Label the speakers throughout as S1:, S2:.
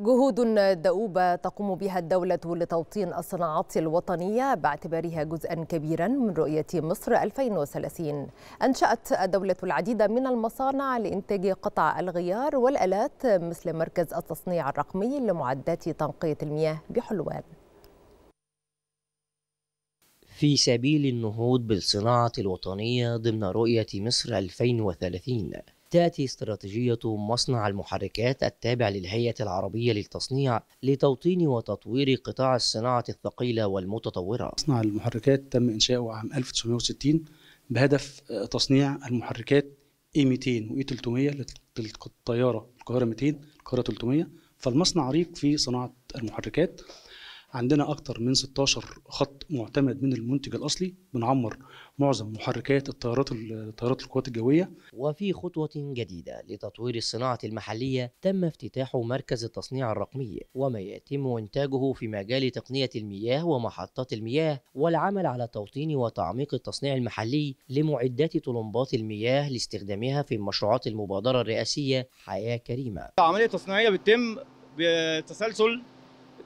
S1: جهود دؤوبة تقوم بها الدولة لتوطين الصناعات الوطنية باعتبارها جزءا كبيرا من رؤية مصر 2030 أنشأت الدولة العديد من المصانع لإنتاج قطع الغيار والألات مثل مركز التصنيع الرقمي لمعدات تنقية المياه بحلوان في سبيل النهوض بالصناعة الوطنية ضمن رؤية مصر 2030 تأتي استراتيجية مصنع المحركات التابع للهيئة العربية للتصنيع لتوطين وتطوير قطاع الصناعة الثقيلة والمتطورة.
S2: مصنع المحركات تم إنشاؤه عام 1960 بهدف تصنيع المحركات A200 و A300 للطيارة القاهرة 200 واي 300 للطيارة القاهرة 200 القاهرة 300 فالمصنع عريق في صناعة المحركات عندنا اكتر من 16 خط معتمد من المنتج الاصلي بنعمر معظم محركات الطيارات الطيارات القوات
S1: الجويه وفي خطوه جديده لتطوير الصناعه المحليه تم افتتاح مركز التصنيع الرقمي وما يتم انتاجه في مجال تقنيه المياه ومحطات المياه والعمل على توطين وتعميق التصنيع المحلي لمعدات طلمبات المياه لاستخدامها في مشروعات المبادره الرئاسيه حياه كريمه العمليه التصنيعيه بتتم بتسلسل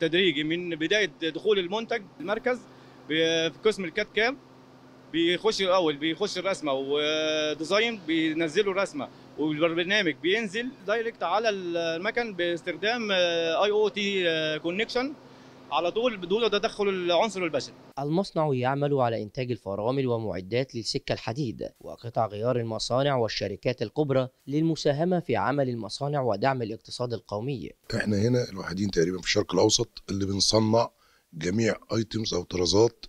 S1: تدريجي من بدايه دخول المنتج المركز في قسم الكات كام بيخش الاول بيخش الرسمه وديزاين بينزلوا الرسمه والبرنامج بينزل دايركت على المكن باستخدام اي او تي كونكشن على طول بدون تدخل العنصر البشري المصنع يعمل على إنتاج الفرامل ومعدات للسكة الحديد وقطع غيار المصانع والشركات الكبرى للمساهمة في عمل المصانع ودعم الاقتصاد القومي احنا هنا الوحيدين تقريبا في الشرق الأوسط اللي بنصنع جميع ايتمز أو طرازات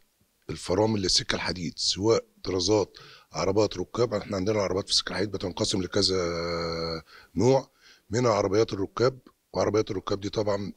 S1: الفرامل للسكة الحديد سواء طرازات عربات ركاب يعني احنا عندنا عربات في السكة الحديد بتنقسم لكذا نوع منها عربيات الركاب وعربيات الركاب دي طبعا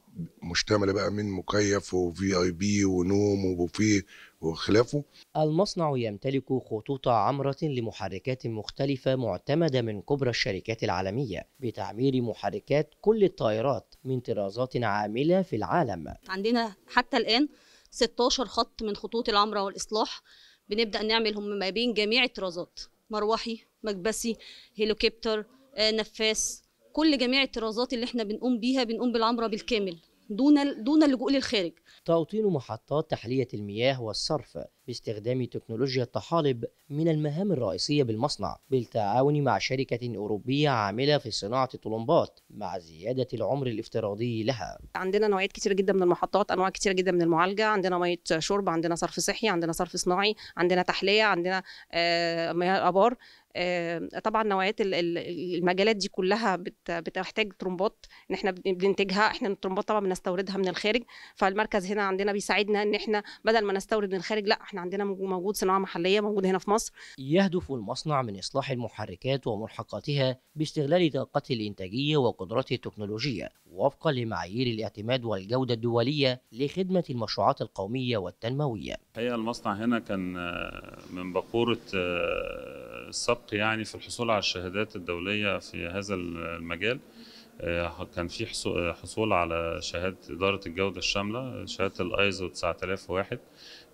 S1: مشتمله بقى من مكيف وفي اي بي ونوم وبوفيه وخلافه المصنع يمتلك خطوط عمرة لمحركات مختلفة معتمدة من كبرى الشركات العالمية بتعمير محركات كل الطائرات من طرازات عاملة في العالم
S2: عندنا حتى الآن 16 خط من خطوط العمرة والإصلاح بنبدأ نعملهم ما بين جميع الطرازات مروحي مكبسي هيلوكوبتر، آه، نفاس كل جميع الطرازات اللي احنا بنقوم بيها بنقوم بالعمرة بالكامل دون دون اللجوء للخارج
S1: توطين محطات تحلية المياه والصرف باستخدام تكنولوجيا الطحالب من المهام الرئيسية بالمصنع بالتعاون مع شركة أوروبية عاملة في صناعة الطلمبات مع زيادة العمر الافتراضي لها عندنا نوعيات كتيرة جدا من المحطات أنواع كتيرة جدا من المعالجة عندنا مية شرب عندنا صرف صحي عندنا صرف صناعي عندنا تحلية عندنا آه، مياه أبار آه، طبعا نوعيات المجالات دي كلها بتحتاج ترمبات ان احنا بننتجها احنا الترمبات طبعا بنستوردها من الخارج فالمركز هنا عندنا بيساعدنا ان احنا بدل ما نستورد من الخارج لا احنا عندنا موجود صناعه محليه موجوده هنا في مصر يهدف المصنع من اصلاح المحركات وملحقاتها باستغلال طاقته الانتاجيه وقدراته التكنولوجيه وفقا لمعايير الاعتماد والجوده الدوليه لخدمه المشروعات القوميه والتنمويه.
S2: هي المصنع هنا كان آه، من بقوره آه، السبق يعني في الحصول على الشهادات الدوليه في هذا المجال. آه، كان في آه، حصول على شهاده اداره الجوده الشامله شهاده الايزو 9001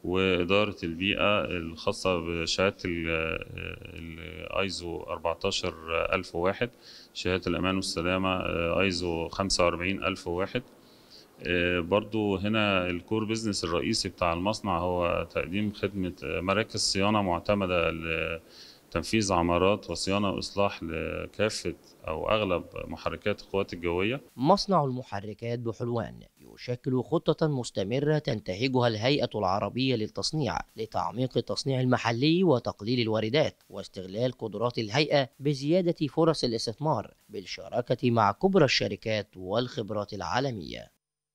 S2: واداره البيئه الخاصه بشهاده الايزو آه، 14001 شهاده الامان والسلامه ايزو 45001 برضو هنا الكور بيزنس الرئيسي بتاع المصنع هو تقديم خدمه مراكز صيانه معتمده تنفيذ عمارات وصيانه واصلاح لكافه او اغلب محركات القوات الجويه.
S1: مصنع المحركات بحلوان يشكل خطه مستمره تنتهجها الهيئه العربيه للتصنيع لتعميق التصنيع المحلي وتقليل الواردات واستغلال قدرات الهيئه بزياده فرص الاستثمار بالشراكه مع كبرى الشركات والخبرات العالميه.